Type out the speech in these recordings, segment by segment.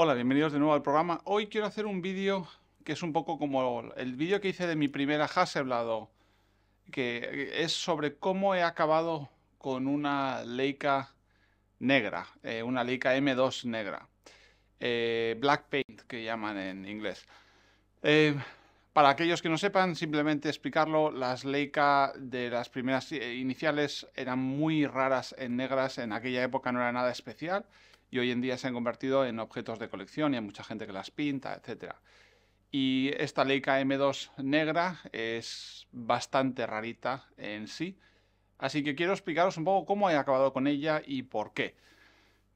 Hola, bienvenidos de nuevo al programa. Hoy quiero hacer un vídeo que es un poco como el vídeo que hice de mi primera Hasselblad, que es sobre cómo he acabado con una Leica negra, eh, una Leica M2 negra, eh, Black Paint que llaman en inglés. Eh, para aquellos que no sepan, simplemente explicarlo, las Leica de las primeras eh, iniciales eran muy raras en negras, en aquella época no era nada especial y hoy en día se han convertido en objetos de colección y hay mucha gente que las pinta, etc. Y esta Leica M2 negra es bastante rarita en sí, así que quiero explicaros un poco cómo he acabado con ella y por qué.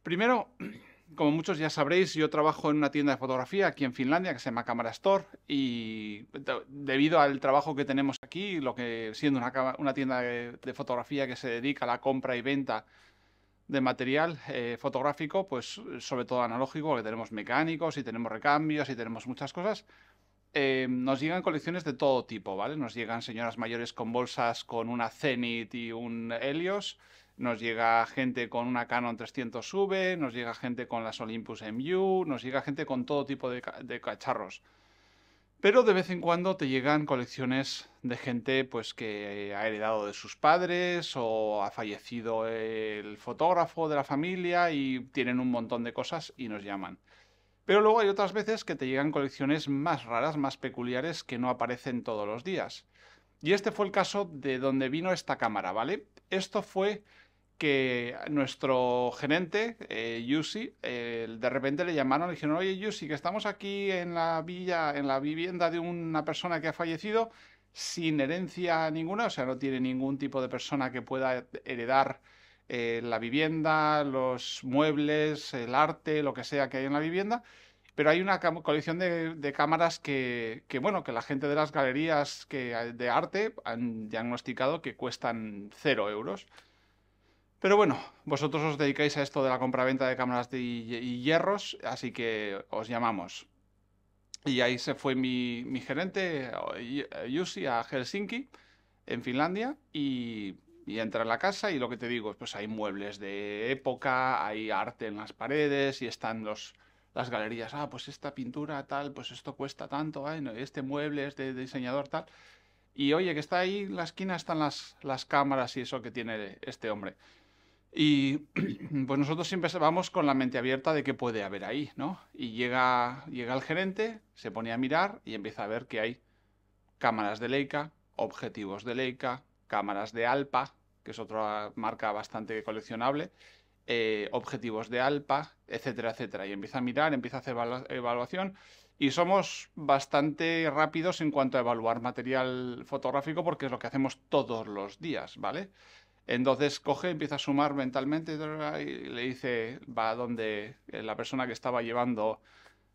Primero, como muchos ya sabréis, yo trabajo en una tienda de fotografía aquí en Finlandia que se llama Camera Store y debido al trabajo que tenemos aquí, lo que siendo una, tienda de, fotografía que se dedica a la compra y venta de material eh, fotográfico, pues sobre todo analógico, que tenemos mecánicos y tenemos recambios y tenemos muchas cosas, eh, nos llegan colecciones de todo tipo, ¿vale? Nos llegan señoras mayores con bolsas con una Zenit y un Helios nos llega gente con una Canon 300V, nos llega gente con las Olympus MU, nos llega gente con todo tipo de, cacharros. Pero de vez en cuando te llegan colecciones de gente pues que ha heredado de sus padres o ha fallecido el fotógrafo de la familia y tienen un montón de cosas y nos llaman. Pero luego hay otras veces que te llegan colecciones más raras, más peculiares que no aparecen todos los días. Y este fue el caso de donde vino esta cámara, ¿vale? Esto fue que nuestro gerente, Yussi eh, Yusi, eh, de repente le llamaron y le dijeron, oye Yusi, que estamos aquí en la villa, en la vivienda de una persona que ha fallecido sin herencia ninguna, o sea, no tiene ningún tipo de persona que pueda heredar eh, la vivienda, los muebles, el arte, lo que sea que hay en la vivienda. Pero hay una colección de, cámaras que, bueno, que la gente de las galerías de arte han diagnosticado que cuestan cero euros. Pero bueno, vosotros os dedicáis a esto de la compraventa de cámaras de y hierros, así que os llamamos. Y ahí se fue mi, gerente, eh, Yussi, a Helsinki, en Finlandia, y, entra en la casa y lo que te digo pues hay muebles de época, hay arte en las paredes y están los, las galerías, ah, pues esta pintura tal, pues esto cuesta tanto, este mueble es de, diseñador tal. Y oye, que está ahí en la esquina, están las, las cámaras y eso que tiene este hombre. Y pues nosotros siempre vamos con la mente abierta de qué puede haber ahí, ¿no? Y llega, llega el gerente, se pone a mirar y empieza a ver que hay cámaras de Leica, objetivos de Leica, cámaras de Alpa, que es otra marca bastante coleccionable, eh, objetivos de Alpa, etcétera, etcétera. Y empieza a mirar, empieza a hacer evaluación y somos bastante rápidos en cuanto a evaluar material fotográfico porque es lo que hacemos todos los días, ¿vale? Entonces coge, empieza a sumar mentalmente y le dice, va donde eh, la persona que estaba llevando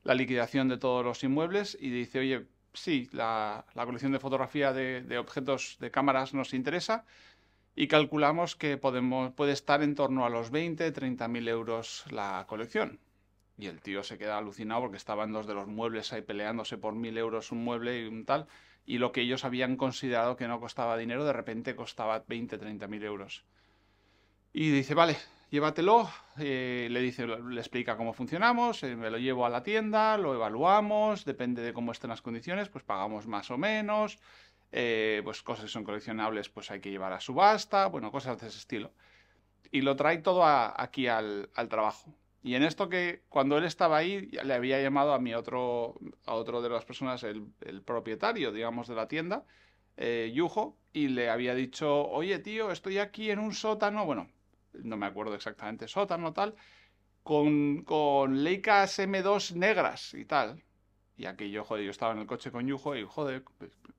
la liquidación de todos los inmuebles y dice, oye, sí, la, colección de fotografía de, objetos de cámaras nos interesa y calculamos que podemos, puede estar en torno a los 20, 30 mil euros la colección. Y el tío se queda alucinado porque estaban dos de los muebles ahí peleándose por mil euros un mueble y un tal y lo que ellos habían considerado que no costaba dinero, de repente costaba 20, 30 mil euros. Y dice, vale, llévatelo, eh, le, dice, le explica cómo funcionamos, eh, me lo llevo a la tienda, lo evaluamos, depende de cómo estén las condiciones, pues pagamos más o menos, eh, pues cosas que son coleccionables, pues hay que llevar a subasta, bueno, cosas de ese estilo. Y lo trae todo aquí al trabajo. Y en esto que cuando él estaba ahí le había llamado a mi otro, a otro de las personas, el, propietario, digamos, de la tienda, eh, Yujo, y le había dicho, oye tío, estoy aquí en un sótano, bueno, no me acuerdo exactamente, sótano tal, con, con Leicas M2 negras y tal. Y aquí yo, joder, yo estaba en el coche con Yujo y, joder,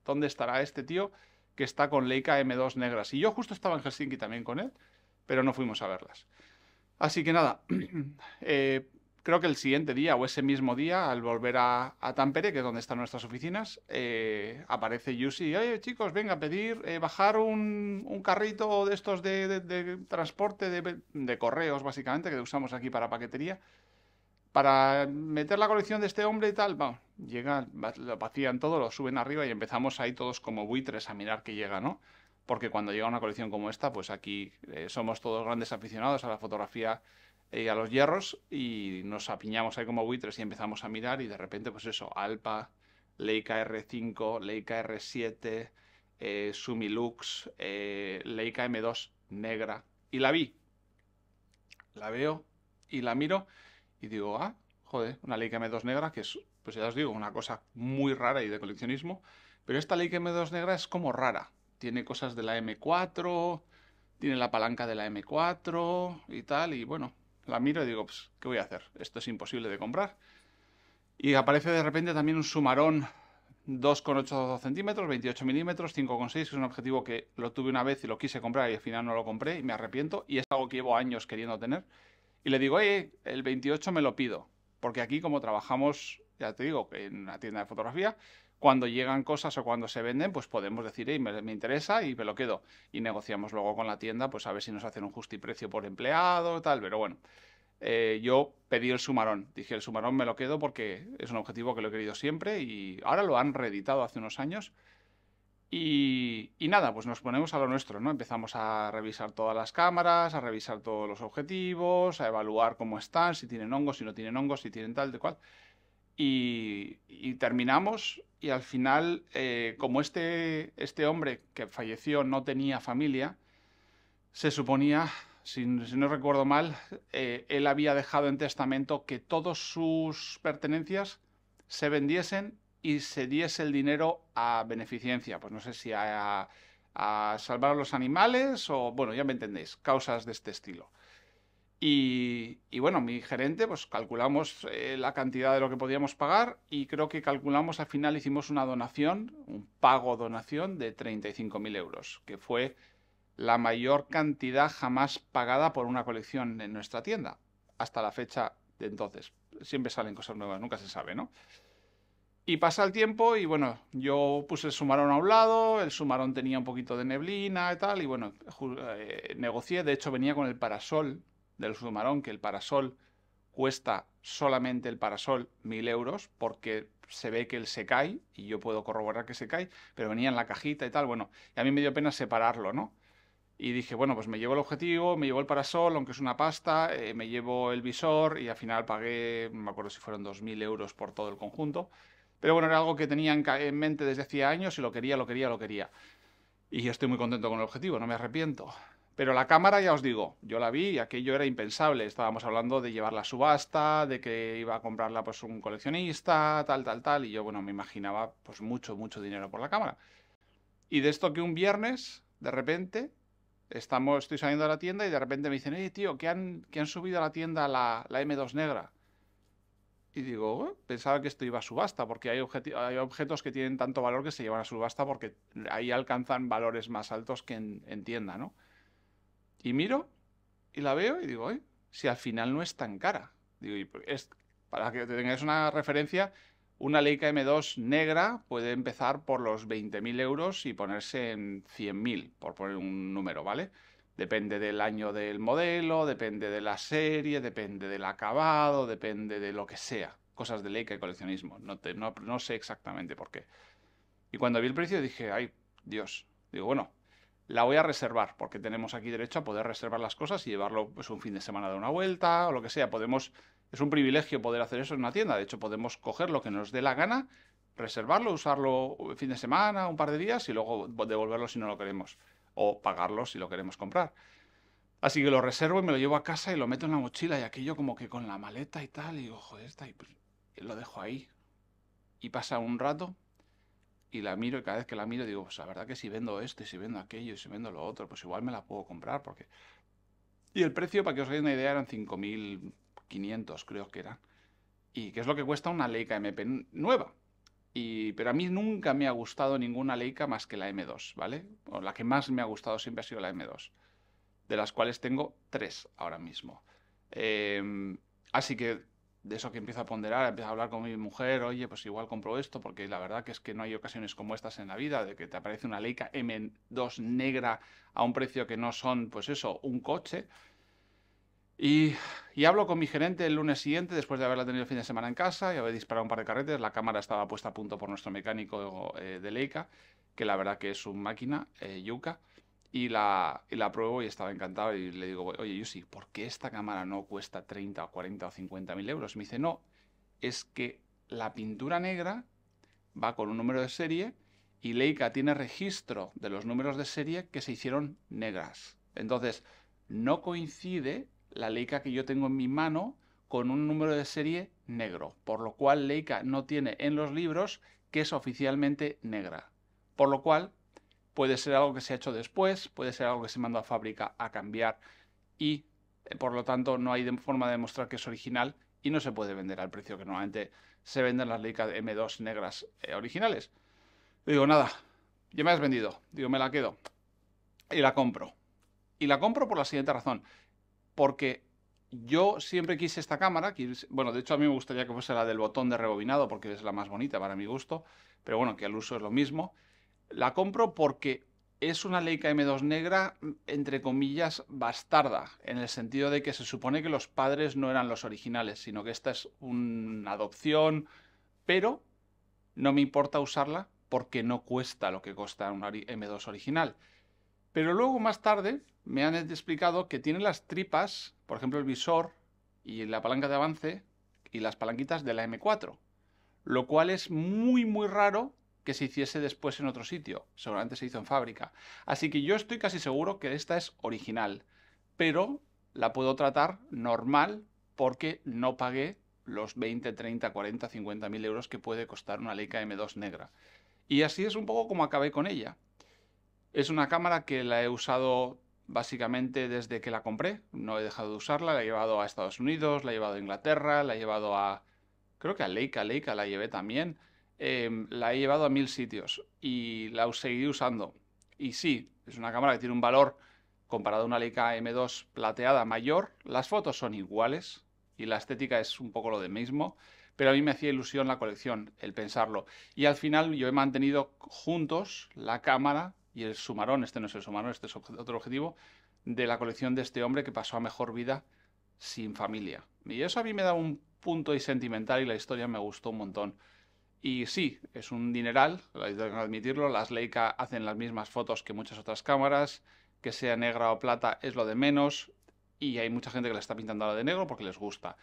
¿dónde estará este tío que está con Leica M2 negras? Y yo justo estaba en Helsinki también con él, pero no fuimos a verlas. Así que nada, eh, creo que el siguiente día o ese mismo día, al volver a, Tampere, que es donde están nuestras oficinas, eh, aparece Yusi oye chicos, venga a pedir, eh, bajar un, carrito de estos de, transporte, de, correos básicamente, que usamos aquí para paquetería, para meter la colección de este hombre y tal. va, llega, lo vacían todo, lo suben arriba y empezamos ahí todos como buitres a mirar que llega, ¿no? porque cuando llega una colección como esta, pues aquí eh, somos todos grandes aficionados a la fotografía eh, y a los hierros y nos apiñamos ahí como buitres y empezamos a mirar y de repente pues eso, Alpa, Leica R5, Leica R7, eh, Sumilux, Leica M2 negra y la vi. La veo y la miro y digo, ah, joder, una Leica M2 negra que es, pues ya os digo, una cosa muy rara y de coleccionismo, pero esta Leica M2 negra es como rara tiene cosas de la M4, tiene la palanca de la M4 y tal, y bueno, la miro y digo, pues, ¿qué voy a hacer? Esto es imposible de comprar. Y aparece de repente también un Sumarón 2,8 centímetros, 28 milímetros, 5,6, que es un objetivo que lo tuve una vez y lo quise comprar y al final no lo compré y me arrepiento, y es algo que llevo años queriendo tener. Y le digo, oye, el 28 me lo pido, porque aquí como trabajamos, ya te digo, en una tienda de fotografía, cuando llegan cosas o cuando se venden, pues podemos decir, hey, me, interesa y me lo quedo. Y negociamos luego con la tienda, pues a ver si nos hacen un precio por empleado, tal, pero bueno. Eh, yo pedí el sumarón, dije el sumarón me lo quedo porque es un objetivo que lo he querido siempre y ahora lo han reeditado hace unos años y, nada, pues nos ponemos a lo nuestro, ¿no? Empezamos a revisar todas las cámaras, a revisar todos los objetivos, a evaluar cómo están, si tienen hongos, si no tienen hongos, si tienen tal, de cual y, terminamos y al final, eh, como este, este hombre que falleció no tenía familia, se suponía, si, no recuerdo mal, eh, él había dejado en testamento que todas sus pertenencias se vendiesen y se diese el dinero a beneficencia, pues no sé si a, salvar a los animales o, bueno, ya me entendéis, causas de este estilo. Y, bueno, mi gerente, pues calculamos eh, la cantidad de lo que podíamos pagar y creo que calculamos al final, hicimos una donación, un pago donación de 35.000 euros, que fue la mayor cantidad jamás pagada por una colección en nuestra tienda, hasta la fecha de entonces. Siempre salen cosas nuevas, nunca se sabe, ¿no? Y pasa el tiempo y bueno, yo puse el sumarón a un lado, el sumarón tenía un poquito de neblina y tal, y bueno, eh, negocié, de hecho venía con el parasol del Sumarón que el parasol cuesta solamente el parasol 1000 euros porque se ve que él se cae y yo puedo corroborar que se cae, pero venía en la cajita y tal. Bueno, y a mí me dio pena separarlo, ¿no? Y dije, bueno, pues me llevo el objetivo, me llevo el parasol, aunque es una pasta, eh, me llevo el visor y al final pagué, no me acuerdo si fueron 2.000 euros por todo el conjunto. Pero bueno, era algo que tenía en mente desde hacía años y lo quería, lo quería, lo quería. Y yo estoy muy contento con el objetivo, no me arrepiento. Pero la cámara, ya os digo, yo la vi y aquello era impensable. Estábamos hablando de llevarla a subasta, de que iba a comprarla pues un coleccionista, tal, tal, tal. Y yo, bueno, me imaginaba pues mucho, mucho dinero por la cámara. Y de esto que un viernes, de repente, estamos, estoy saliendo de la tienda y de repente me dicen, oye, eh, tío, ¿qué han, han subido a la tienda la, la M2 negra. Y digo, oh, pensaba que esto iba a subasta, porque hay, objetos que tienen tanto valor que se llevan a subasta porque ahí alcanzan valores más altos que en tienda, ¿no? Y miro y la veo y digo, si al final no es tan cara. Digo, pues, es, para que tengáis una referencia, una Leica M2 negra puede empezar por los 20.000 euros y ponerse en 100.000, por poner un número, ¿vale? Depende del año del modelo, depende de la serie, depende del acabado, depende de lo que sea. Cosas de Leica y coleccionismo. no sé exactamente por qué. Y cuando vi el precio dije, ay, Dios. Digo, bueno, la voy a reservar, porque tenemos aquí derecho a poder reservar las cosas y llevarlo pues, un fin de semana de una vuelta o lo que sea. Podemos, es un privilegio poder hacer eso en una tienda. De hecho, podemos coger lo que nos dé la gana, reservarlo, usarlo un fin de semana, un par de días y luego devolverlo si no lo queremos. O pagarlo si lo queremos comprar. Así que lo reservo y me lo llevo a casa y lo meto en la mochila y aquello como que con la maleta y tal. Y ojo joder, Y lo dejo ahí. Y pasa un rato y la miro y cada vez que la miro digo, pues la verdad que si vendo esto, si vendo aquello, si vendo lo otro, pues igual me la puedo comprar porque... Y el precio, para que os hagáis una idea, eran 5.500 creo que eran. Y que es lo que cuesta una Leica MP nueva. Y, pero a mí nunca me ha gustado ninguna Leica más que la M2, ¿vale? O la que más me ha gustado siempre ha sido la M2, de las cuales tengo tres ahora mismo. Em, así que de eso que empiezo a ponderar, empiezo a hablar con mi mujer, oye, pues igual compro esto, porque la verdad que es que no hay ocasiones como estas en la vida, de que te aparece una Leica M2 negra a un precio que no son, pues eso, un coche. Y, hablo con mi gerente el lunes siguiente, después de haberla tenido el fin de semana en casa y haber disparado un par de carretes. La cámara estaba puesta a punto por nuestro mecánico eh, de Leica, que la verdad que es un máquina, eh, Yuka. Y la, pruebo y estaba encantado y le digo, oye, Yussi, ¿por qué esta cámara no cuesta 30 o 40 o 50 mil euros? Me dice, no, es que la pintura negra va con un número de serie y Leica tiene registro de los números de serie que se hicieron negras. Entonces, no coincide la Leica que yo tengo en mi mano con un número de serie negro, por lo cual Leica no tiene en los libros que es oficialmente negra. Por lo cual, puede ser algo que se ha hecho después, puede ser algo que se mandó a fábrica a cambiar y eh, por lo tanto no hay forma de demostrar que es original y no se puede vender al precio que normalmente se venden las Leica M2 negras eh, originales. digo, nada, ya me has vendido, digo, me la quedo y la compro. Y la compro por la siguiente razón, porque yo siempre quise esta cámara, bueno, de hecho a mí me gustaría que fuese la del botón de rebobinado porque es la más bonita para mi gusto, pero bueno, que al uso es lo mismo. La compro porque es una Leica M2 negra, entre comillas, bastarda, en el sentido de que se supone que los padres no eran los originales, sino que esta es una adopción, pero no me importa usarla porque no cuesta lo que cuesta una M2 original. Pero luego más tarde me han explicado que tiene las tripas, por ejemplo el visor y la palanca de avance y las palanquitas de la M4, lo cual es muy muy raro que se hiciese después en otro sitio, seguramente se hizo en fábrica. Así que yo estoy casi seguro que esta es original, pero la puedo tratar normal porque no pagué los 20, 30, 40, 50 mil euros que puede costar una Leica M2 negra. Y así es un poco como acabé con ella. Es una cámara que la he usado básicamente desde que la compré. No he dejado de usarla, la he llevado a Estados Unidos, la he llevado a Inglaterra, la he llevado a... Creo que a Leica, Leica la llevé también. Em, la he llevado a mil sitios y la seguiré usando. Y sí, es una cámara que tiene un valor comparado a una Leica M2 plateada mayor. Las fotos son iguales y la estética es un poco lo de mismo, pero a mí me hacía ilusión la colección, el pensarlo. Y al final yo he mantenido juntos la cámara y el sumarón, este no es el sumarón, este es otro objetivo, de la colección de este hombre que pasó a mejor vida sin familia. Y eso a mí me da un punto sentimental y la historia me gustó un montón. Y sí, es un dineral, hay que admitirlo, las Leica hacen las mismas fotos que muchas otras cámaras, que sea negra o plata es lo de menos, y hay mucha gente que la está pintando ahora de negro porque les gusta.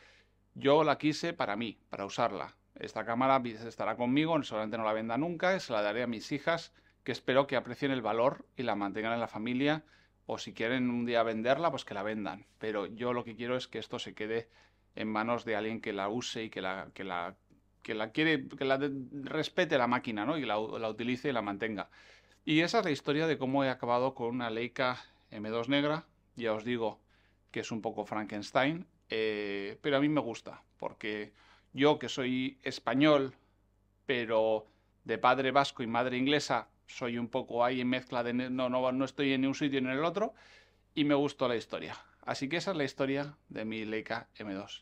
Yo la quise para mí, para usarla. Esta cámara estará conmigo, solamente no la venda nunca, se la daré a mis hijas, que espero que aprecien el valor y la mantengan en la familia, o si quieren un día venderla, pues que la vendan. Pero yo lo que quiero es que esto se quede en manos de alguien que la use y que la, que la que la quiere, que la respete la máquina, ¿no? Y la, la, utilice y la mantenga. Y esa es la historia de cómo he acabado con una Leica M2 negra. Ya os digo que es un poco Frankenstein, eh, pero a mí me gusta, porque yo que soy español, pero de padre vasco y madre inglesa, soy un poco ahí en mezcla de no, no, no estoy en un sitio ni en el otro, y me gustó la historia. Así que esa es la historia de mi Leica M2.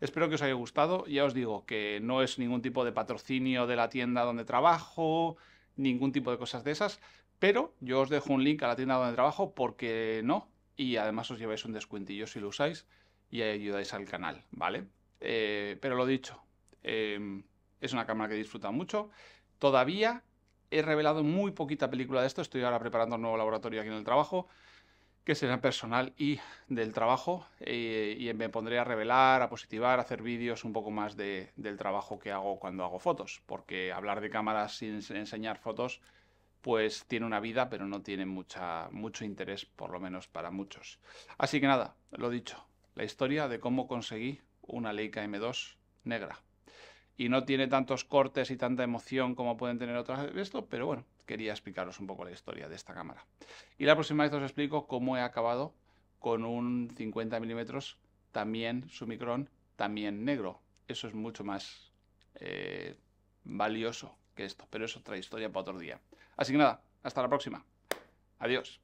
Espero que os haya gustado. Ya os digo que no es ningún tipo de patrocinio de la tienda donde trabajo, ningún tipo de cosas de esas, pero yo os dejo un link a la tienda donde trabajo porque no, y además os lleváis un descuentillo si lo usáis y ayudáis al canal, ¿vale? Eh, pero lo dicho, em, es una cámara que disfruta mucho. Todavía he revelado muy poquita película de esto, estoy ahora preparando un nuevo laboratorio aquí en el trabajo que será personal y del trabajo, eh, y me pondré a revelar, a positivar, a hacer vídeos un poco más de, del trabajo que hago cuando hago fotos, porque hablar de cámaras sin enseñar fotos, pues tiene una vida, pero no tiene mucha, mucho interés, por lo menos para muchos. Así que nada, lo dicho, la historia de cómo conseguí una Leica M2 negra y no tiene tantos cortes y tanta emoción como pueden tener otras de esto, pero bueno, quería explicaros un poco la historia de esta cámara. Y la próxima vez os explico cómo he acabado con un 50 milímetros, también Sumicron, también negro. Eso es mucho más eh, valioso que esto, pero es otra historia para otro día. Así que nada, hasta la próxima. Adiós.